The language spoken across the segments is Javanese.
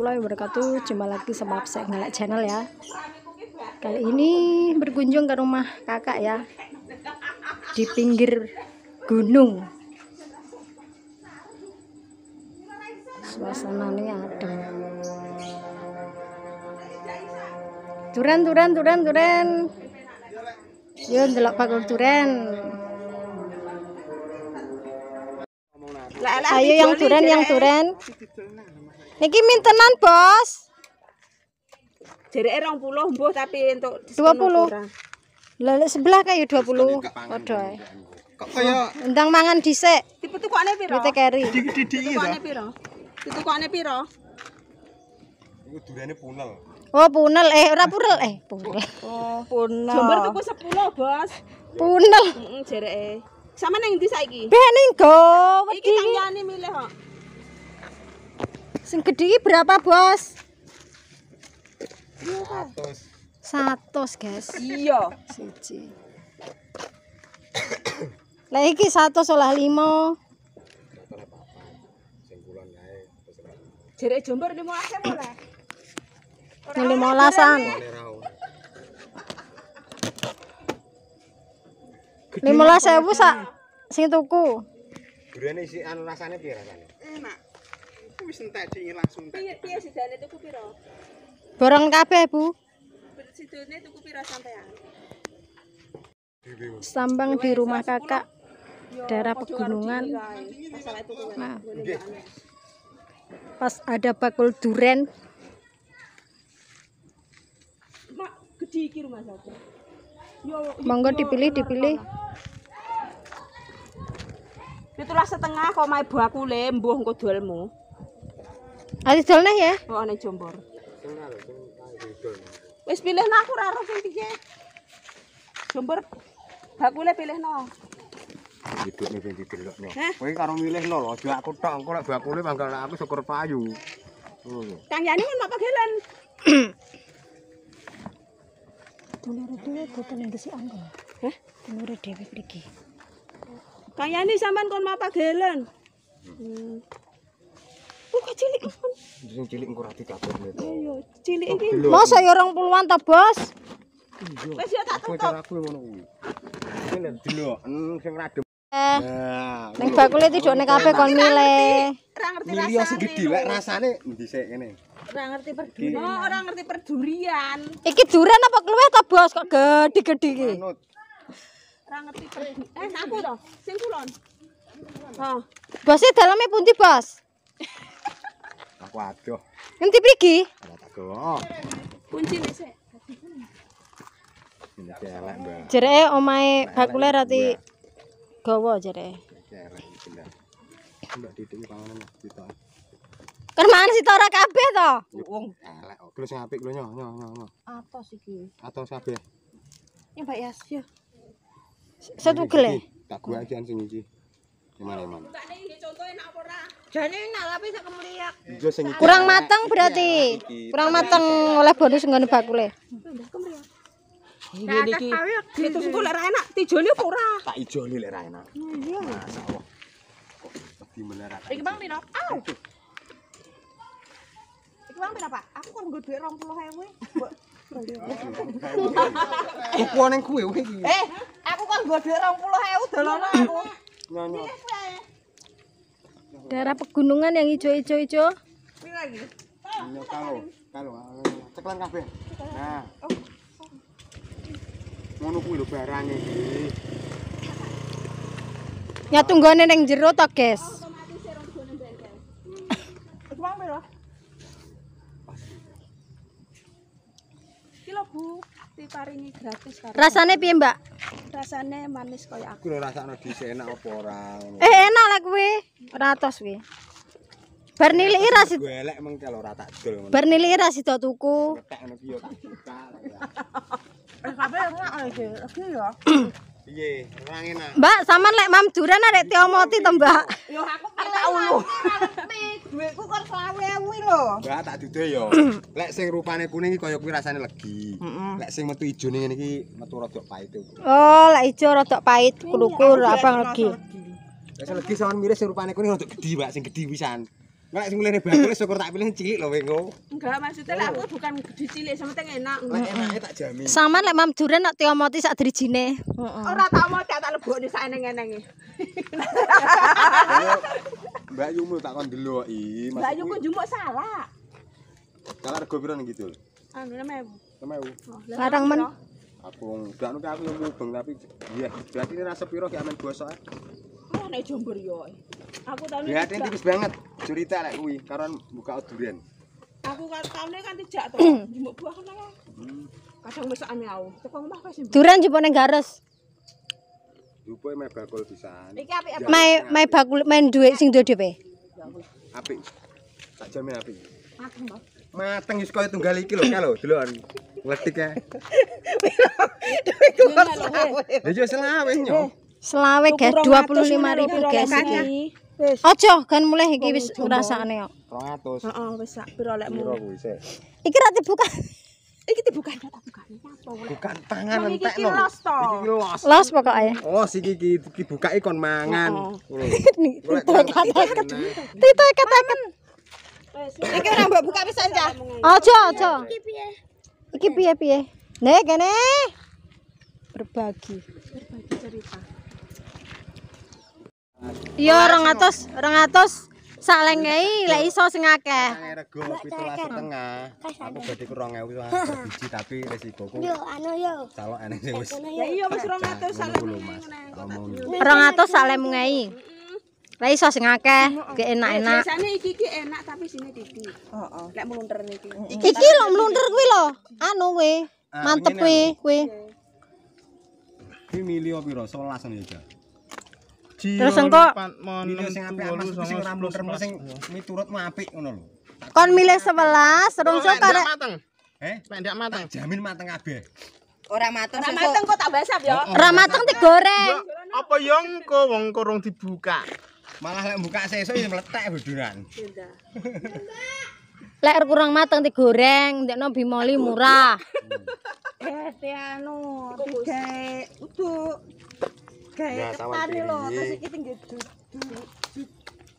warahmatullahi ya, wabarakatuh Jumpa lagi sama saya Ngelak Channel ya Kali ini berkunjung ke rumah kakak ya Di pinggir gunung Suasananya ada Turan turan turan turan, Yuk, ngelak bakul turan. Ayo yang turan yang turan. Niki mintenan, Bos. Jereke 20 mbuh tapi untuk 20. Lah sebelah kae 20. Padha ae. Kok kaya endang mangan dhisik. Dipetukane piro? Dite keri. Gedhi-gedhi iki. Dipetukane piro? Dipetukane piro? Iku durane punel. Oh, punel eh ora purel eh, punel. Oh, punel. Jember tuku 10, Bos. Punel. Heeh, jereke. Sama neng ndi saiki? Ben neng go. Iki kang yani milih Sing gede berapa, Bos? 100. 100, guys. Iya. Siji. Lah iki 100 olah 5. Sing kulon kae. Jere jombor 5 akeh oleh. 15 an. 15 sewu sak sing tuku. Durene isi rasane piye rasane? Enak. wis Borong kabeh, Bu. Sambang di rumah kakak daerah pegunungan. Nah, pas ada bakul duren. Monggo dipilih, dipilih. Itulah setengah kok buah bakule mbuh engko dolmu. Ali dolne ya? Oh, ana jombor. Wis pilihna aku ora roh piye. Jombor. Bakule pilihno. Hidupne ben didelokne. Kowe karo milihno lho, aku tok, engko lek bakule manggal nek aku syukur payu. Kang Yani men mapa gelen. Dulure dhewe boten ngisi angka. Hah? Dulure dhewe iki. Kang Yani sampean kon mapa gelen. Hmm. Kok sing cilik engko ra ditabur lho. Iya, cilik iki. Masa ya 20-an ta, Bos? Iya. Wis ya tak tutup. Aku ngono kuwi. Iki nek delok sing ra dem. Eh, nah, ning bakule tidone kabeh kon milih. Ra ngerti rasane. Iya sing gedhe rasane dhisik ngene. Ra ngerti perdurian. Oh, ora ngerti perdurian. Iki durian apa keluwe ta, Bos? Kok gedhe-gedhe iki? Ra ngerti perdurian. Eh, aku to. Sing kulon. Ha. Bosnya dalamnya pun bos. Aku aduh. Nanti pergi. Ada tak gue. Kunci nih sih. Ini cerai mbak. Cerai omai bakule rati gowo cerai. Cerai benda. Mbak di tengah mana mbak di tengah. Kermaan sih tora kabe to. Uang. Kalau saya api kalau nyong nyong nyong. Atau atos gini. Atau saya api. Ini mbak Yas ya. Satu kali. Tak gue aja sih nih sih. Gimana gimana. Tak nih contohnya apa orang. kurang mateng berarti kurang mateng oleh bonus nggak nembak boleh ini ki itu sungguh lera enak tijoni pura tak ijoni lera enak masa oh, Allah di bang Lino au ini bang Lino pak aku kan gue duit rong puluh hewe eh, eh, aku kan gue duit rong puluh hewe dalam aku nyonyok daerah pegunungan yang hijau-hijau hijau. Ini lagi. Ini kalau kalau ceklan kafe. Nah. Mau nunggu lo barangnya. Nyatu gue neneng jeruk tak guys. Ibu diparingi gratis karo. Rasane piye, Mbak? Rasane manis kaya aku. Kuwi rasane disenak apa ora? Eh, enak lek kuwi. Ora atos kuwi. Bar niliki ra sido. Golek meng kalau ora tak dol. Bar niliki ra sido tuku. Eh, kabeh enak iki. Iki yo. Iye, ora enak. Mbak, sampean lek mam duren arek Tiomoti to, Mbak? Yo aku tak ulu. Dhuweku kon 20.000 lho. Mbak, tak dide yo. Lek sing rupane kuning iki kaya kuwi rasane legi. sing metu ijone ngene iki metu rodok pait. Oh, lek ijo rodok pait kulukur abang legi. Lek legi sawan mirip sing rupane kuwi rodok gedhi, Pak, sing gedhi pisan. Nek sing mulene bakule syukur tak pilih cilik lho wingo. Enggak, maksudnya lek aku bukan gedhi cilik, sementing enak. Lek enake tak jamin. Saman lek Mam Duren nek tiomoti sak drijine. Heeh. Ora tak omoti tak lebokne sak ene ngene iki. Mbak Yumu tak kon delok iki. Mbak Yumu njumuk salak. Salak rego pira gitu lho? Anu 5000. Larang men. Aku ndak nuku aku mubeng tapi ya berarti ini rasa piro gak men boso. Ora e? nek jombor yo. Eh. Aku tahu. Ya tenan tipis banget cerita lek kuwi karon buka durian. Aku kan tahunnya kan tidak tuh, hmm. jemuk buah kan lah. Kadang besok ane aku, tepung mah kasih. Durian jupone garis. Jupone main bakul bisa. Iki api apa? Main main bakul main duit sing duit duit. Apik. Tak jamin apik. Apik mbak. mateng wis koyo tunggal iki lho kalau deloken ngletike Lha yo selawe nyo selawe ge 25.000 guys iki wis aja kan mulih iki wis rasane kok 200 heeh wis sak pira lekmu iki ra dibuka iki dibuka bukan tangan entek no. iki los to. los pokoke oh siki iki dibukae kon mangan titik katek titik katek Iki ora mbok buka pisan, Cah. Aja, aja. Iki piye? Iki piye-piye? Nek kene. Berbagi. Berbagi cerita. Iya, 200, 200 saleng lek iso sing akeh. Aku badhe 2000 biji tapi resikoku. Yo anu yo. Calon ene sing wis. Ya iya wis 200 saleng 200 saleng Lah iso sing akeh, oh, oh, oh. enak-enak. Biasane iki iki enak tapi sini didi. Heeh. Lek mlunter niki. Iki lho mlunter kuwi lho. Anu kuwi. Ah, mantep kuwi, kuwi. Iki milio piro? 11 ya, Ja. Terus engko sing apik apa sing ora mlunter sing miturut mu apik ngono lho. Kon milih 11, serungsu karek. Mateng. Eh, lek ndak mateng. Jamin mateng kabeh. Ora mateng. Ora mateng kok tak basap ya. Ora mateng digoreng. Apa yo engko wong kurung dibuka. malah lek buka sesuk yo meletek bodoran. Lek kurang mateng digoreng, ndekno bimoli murah. Eh, Tianu, tiga uduk. Gaya ketan lho, terus iki tinggi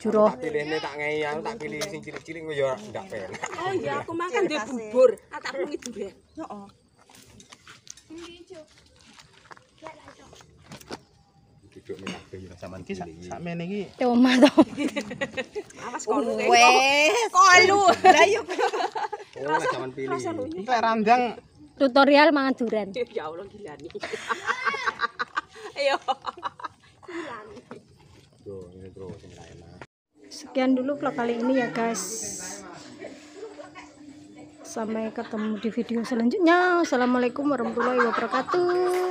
juro pilihne tak ngehi aku tak pilih sing cilik-cilik yo ndak pen. Oh iya aku makan dhe bubur, ah, tak pungi dhuwe. Heeh. Iki tutorial mangan duren. Ya Allah Ayo. Sekian dulu vlog kali ini ya, guys. Sampai ketemu di video selanjutnya. Assalamualaikum warahmatullahi wabarakatuh.